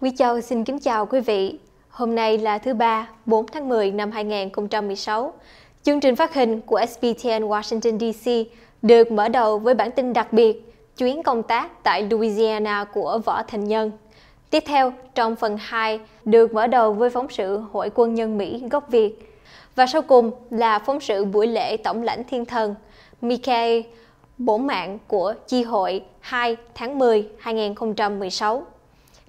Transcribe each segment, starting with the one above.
Quý Châu xin kính chào quý vị. Hôm nay là thứ ba, 4 tháng 10 năm 2016. Chương trình phát hình của SBTN Washington DC được mở đầu với bản tin đặc biệt chuyến công tác tại Louisiana của Võ Thành Nhân. Tiếp theo, trong phần 2 được mở đầu với phóng sự Hội quân nhân Mỹ gốc Việt. Và sau cùng là phóng sự buổi lễ tổng lãnh thiên thần Mickey bổ mạng của chi hội 2 tháng 10 2016.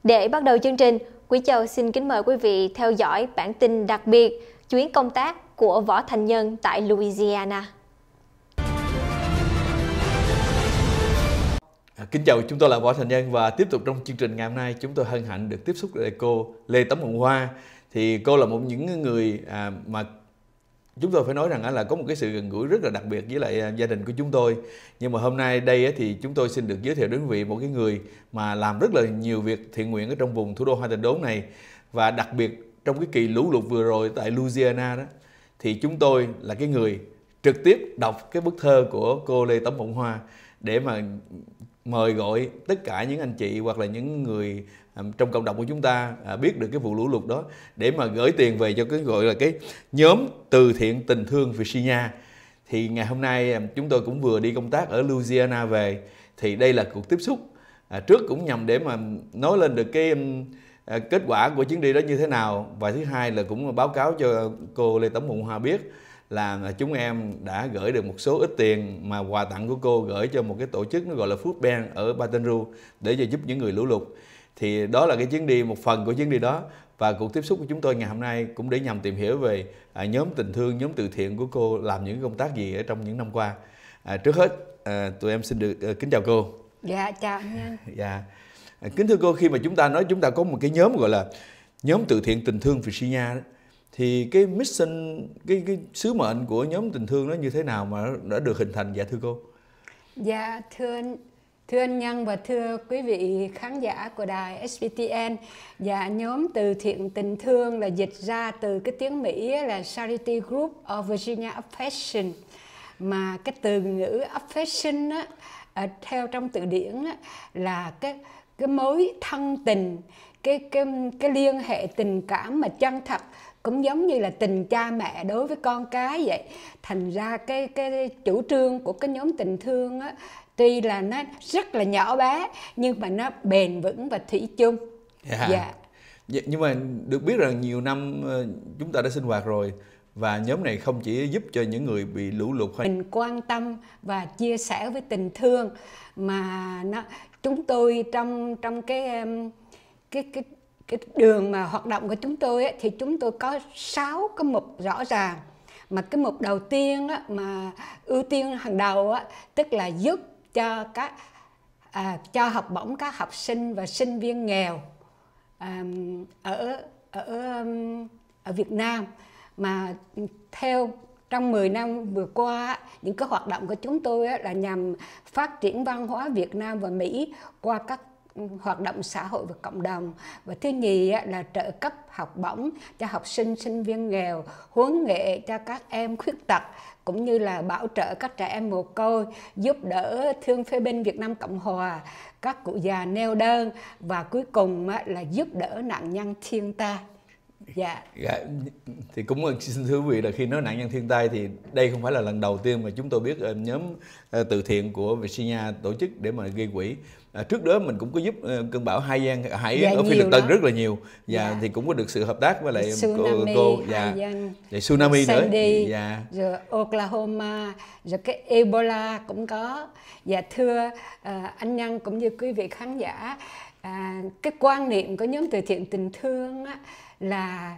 Để bắt đầu chương trình, Quý Châu xin kính mời quý vị theo dõi bản tin đặc biệt chuyến công tác của Võ Thành Nhân tại Louisiana. À, kính chào chúng tôi là Võ Thành Nhân và tiếp tục trong chương trình ngày hôm nay chúng tôi hân hạnh được tiếp xúc với cô Lê Tấm Hồng Hoa thì cô là một những người à, mà chúng tôi phải nói rằng là có một cái sự gần gũi rất là đặc biệt với lại à, gia đình của chúng tôi nhưng mà hôm nay đây thì chúng tôi xin được giới thiệu đến quý vị một cái người mà làm rất là nhiều việc thiện nguyện ở trong vùng thủ đô Hoa thành Đốn này và đặc biệt trong cái kỳ lũ lụt vừa rồi tại Louisiana đó thì chúng tôi là cái người trực tiếp đọc cái bức thơ của cô Lê Tấm Hồng Hoa để mà mời gọi tất cả những anh chị hoặc là những người à, trong cộng đồng của chúng ta à, biết được cái vụ lũ lụt đó để mà gửi tiền về cho cái gọi là cái nhóm từ thiện tình thương Virginia thì ngày hôm nay à, chúng tôi cũng vừa đi công tác ở Louisiana về thì đây là cuộc tiếp xúc à, trước cũng nhằm để mà nói lên được cái à, kết quả của chuyến đi đó như thế nào và thứ hai là cũng báo cáo cho cô Lê Tấm Mụn Hoa biết là chúng em đã gửi được một số ít tiền mà quà tặng của cô gửi cho một cái tổ chức nó gọi là Food Bank ở Baton Rouge để cho giúp những người lũ lụt. Thì đó là cái chuyến đi một phần của chuyến đi đó và cuộc tiếp xúc của chúng tôi ngày hôm nay cũng để nhằm tìm hiểu về à, nhóm tình thương, nhóm từ thiện của cô làm những công tác gì ở trong những năm qua. À, trước hết à, tụi em xin được à, kính chào cô. Dạ chào nha. Dạ. À, kính thưa cô khi mà chúng ta nói chúng ta có một cái nhóm gọi là nhóm từ thiện tình thương Virginia đó thì cái mission cái cái sứ mệnh của nhóm tình thương nó như thế nào mà đã được hình thành dạ thưa cô dạ thưa Thưa anh Nhân và thưa quý vị khán giả của đài SBTN, dạ nhóm từ thiện tình thương là dịch ra từ cái tiếng Mỹ là Charity Group of Virginia Affection. Mà cái từ ngữ affection á, theo trong từ điển á, là cái cái mối thân tình, cái cái cái liên hệ tình cảm mà chân thật cũng giống như là tình cha mẹ đối với con cái vậy thành ra cái cái chủ trương của cái nhóm tình thương á tuy là nó rất là nhỏ bé nhưng mà nó bền vững và thủy chung yeah. Dạ. Dạ. dạ nhưng mà được biết rằng nhiều năm ờ, chúng ta đã sinh hoạt rồi và nhóm này không chỉ giúp cho những người bị lũ lụt hay mình quan tâm và chia sẻ với tình thương mà nó chúng tôi trong trong cái cái cái cái đường mà hoạt động của chúng tôi ấy, thì chúng tôi có 6 cái mục rõ ràng mà cái mục đầu tiên á, mà ưu tiên hàng đầu á, tức là giúp cho các à, cho học bổng các học sinh và sinh viên nghèo à, ở ở ở Việt Nam mà theo trong 10 năm vừa qua những cái hoạt động của chúng tôi á là nhằm phát triển văn hóa Việt Nam và Mỹ qua các hoạt động xã hội và cộng đồng và thứ nhì là trợ cấp học bổng cho học sinh sinh viên nghèo huấn nghệ cho các em khuyết tật cũng như là bảo trợ các trẻ em mồ côi giúp đỡ thương phế binh Việt Nam Cộng Hòa các cụ già neo đơn và cuối cùng là giúp đỡ nạn nhân thiên tai dạ dạ thì cũng xin thưa quý vị là khi nói nạn nhân thiên tai thì đây không phải là lần đầu tiên mà chúng tôi biết ờ, nhóm ờ, từ thiện của Virginia tổ chức để mà gây quỹ À, trước đó mình cũng có giúp ờ, cơn bão hai giang hải dạ, ở phi tân rất là nhiều và dạ, dạ. thì cũng có được sự hợp tác với lại tsunami, cô, và dạ. dạ tsunami Sandy, nữa dạ. rồi oklahoma rồi cái ebola cũng có và dạ, thưa uh, anh nhân cũng như quý vị khán giả à, cái quan niệm của nhóm từ thiện tình thương á, là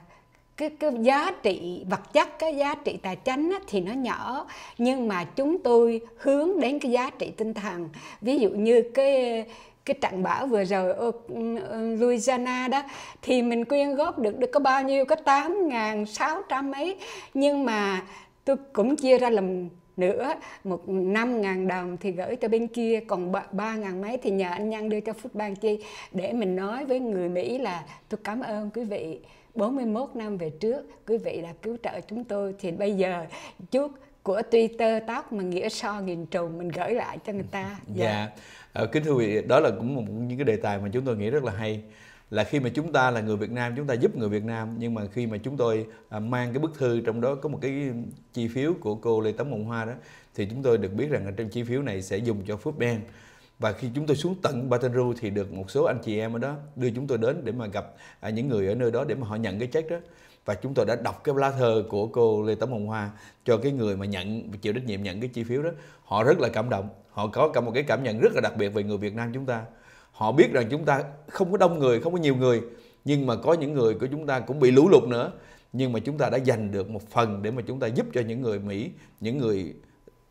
cái, cái giá trị vật chất cái giá trị tài chánh thì nó nhỏ nhưng mà chúng tôi hướng đến cái giá trị tinh thần ví dụ như cái cái trận bão vừa rồi ở Louisiana đó thì mình quyên góp được được có bao nhiêu có 8.600 mấy nhưng mà tôi cũng chia ra làm nữa một năm ngàn đồng thì gửi cho bên kia còn ba ngàn mấy thì nhờ anh Nhân đưa cho Phút Ban Chi để mình nói với người Mỹ là tôi cảm ơn quý vị 41 năm về trước quý vị đã cứu trợ chúng tôi thì bây giờ chút của Twitter tóc mà nghĩa so nghìn trùng mình gửi lại cho người ta. Dạ. dạ. À, kính thưa quý vị, đó là cũng một những cái đề tài mà chúng tôi nghĩ rất là hay là khi mà chúng ta là người Việt Nam chúng ta giúp người Việt Nam nhưng mà khi mà chúng tôi à, mang cái bức thư trong đó có một cái chi phiếu của cô Lê Tấm Mộng Hoa đó thì chúng tôi được biết rằng là trong chi phiếu này sẽ dùng cho Phước Đen và khi chúng tôi xuống tận Baton Rouge thì được một số anh chị em ở đó đưa chúng tôi đến để mà gặp à, những người ở nơi đó để mà họ nhận cái check đó và chúng tôi đã đọc cái lá thơ của cô Lê Tấm Hồng Hoa cho cái người mà nhận chịu trách nhiệm nhận cái chi phiếu đó họ rất là cảm động họ có cả một cái cảm nhận rất là đặc biệt về người Việt Nam chúng ta họ biết rằng chúng ta không có đông người không có nhiều người nhưng mà có những người của chúng ta cũng bị lũ lụt nữa nhưng mà chúng ta đã dành được một phần để mà chúng ta giúp cho những người Mỹ những người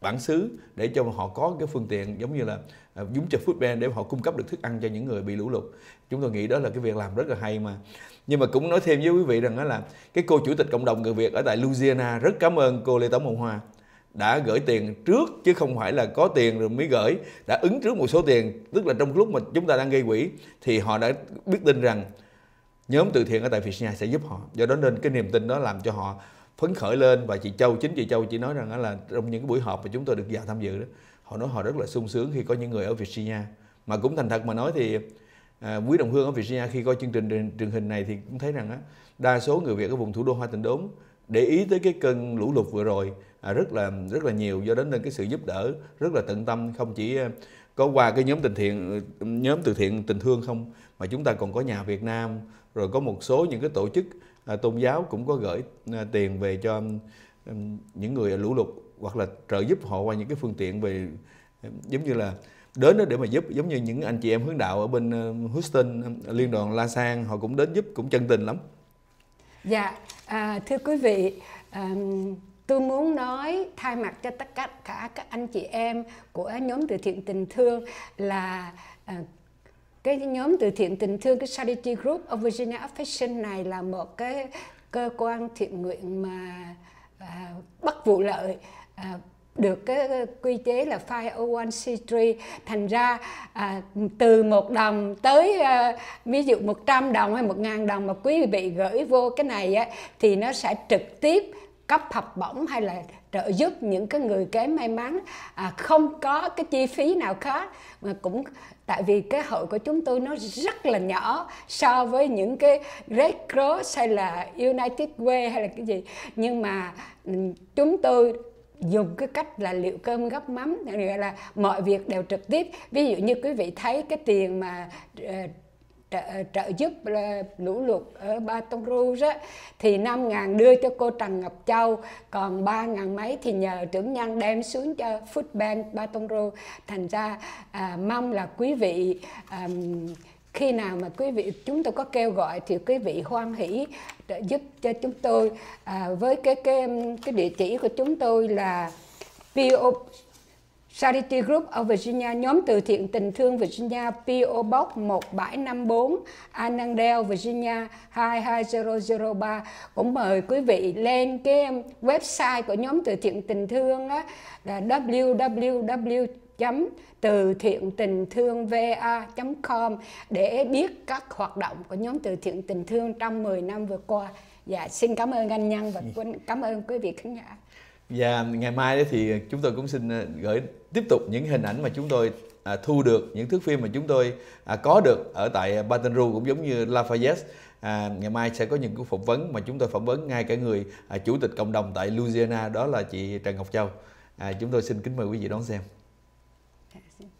bản xứ để cho họ có cái phương tiện giống như là giống à, chợ food bank để họ cung cấp được thức ăn cho những người bị lũ lụt chúng tôi nghĩ đó là cái việc làm rất là hay mà nhưng mà cũng nói thêm với quý vị rằng đó là cái cô chủ tịch cộng đồng người Việt ở tại Louisiana rất cảm ơn cô Lê Tống Hồng Hoa đã gửi tiền trước chứ không phải là có tiền rồi mới gửi đã ứng trước một số tiền tức là trong lúc mà chúng ta đang gây quỹ thì họ đã biết tin rằng nhóm từ thiện ở tại Việt sẽ giúp họ do đó nên cái niềm tin đó làm cho họ phấn khởi lên và chị Châu chính chị Châu chỉ nói rằng là trong những buổi họp mà chúng tôi được vào tham dự đó họ nói họ rất là sung sướng khi có những người ở Virginia mà cũng thành thật mà nói thì à, quý đồng hương ở Virginia khi coi chương trình truyền hình này thì cũng thấy rằng á đa số người Việt ở vùng thủ đô Hoa Tịnh Đốn để ý tới cái cơn lũ lụt vừa rồi À, rất là rất là nhiều do đến cái sự giúp đỡ rất là tận tâm không chỉ ờ, có qua cái nhóm tình thiện ừ, nhóm từ thiện tình thương không mà chúng ta còn có nhà Việt Nam rồi có một số những cái tổ chức à, tôn giáo cũng có gửi à, tiền về cho ừ, những người lũ lụt hoặc là trợ giúp họ qua những cái phương tiện về ừ, giống như là đến đó để mà giúp giống như những anh chị em hướng đạo ở bên ờ, Houston liên đoàn La San họ cũng đến giúp cũng chân tình lắm. Dạ, à, thưa quý vị, um, tôi muốn nói thay mặt cho tất cả cả các anh chị em của nhóm từ thiện tình thương là ờ, cái nhóm từ thiện tình thương cái charity group of Virginia Affection này là một cái cơ quan thiện nguyện mà à, ờ, bất vụ lợi à, được cái quy chế là 501c3 thành ra à, từ một đồng tới à, ví dụ 100 đồng hay 1.000 đồng mà quý vị gửi vô cái này á, thì nó sẽ trực tiếp cấp học bổng hay là trợ giúp những cái người kém may mắn à, không có cái chi phí nào khác mà cũng tại vì cái hội của chúng tôi nó rất là nhỏ so với những cái Red Cross hay là United Way hay là cái gì nhưng mà ừ, chúng tôi dùng cái cách là liệu cơm gấp mắm nghĩa là mọi việc đều trực tiếp ví dụ như quý vị thấy cái tiền mà uh, trợ, trợ giúp ờ, lũ lụt ở Ba Tông Rouge á, thì 5 ngàn đưa cho cô Trần Ngọc Châu còn 3 ngàn mấy thì nhờ trưởng nhân đem xuống cho Food Bank Ba Tông Rouge thành ra à, mong là quý vị à, khi nào mà quý vị chúng tôi có kêu gọi thì quý vị hoan hỷ giúp cho chúng tôi à, với cái cái cái địa chỉ của chúng tôi là PO Charity Group ở Virginia, nhóm từ thiện tình thương Virginia, PO Box 1754, Annandale, Virginia 22003 cũng mời quý vị lên cái website của nhóm từ thiện tình thương á, là www từ thiện tình thương va com để biết các hoạt động của nhóm từ thiện tình thương trong 10 năm vừa qua. Dạ, xin cảm ơn anh Nhân và ừ. cảm ơn quý vị khán giả. Và dạ, ngày mai thì chúng tôi cũng xin ờ, gửi tiếp tục những hình ảnh mà chúng tôi à, thu được những thước phim mà chúng tôi à, có được ở tại à, Baton Rouge cũng giống như Lafayette à, ngày mai sẽ có những cuộc phỏng vấn mà chúng tôi phỏng vấn ngay cả người à, chủ tịch cộng đồng tại Louisiana đó là chị Trần Ngọc Châu à, chúng tôi xin kính mời quý vị đón xem à,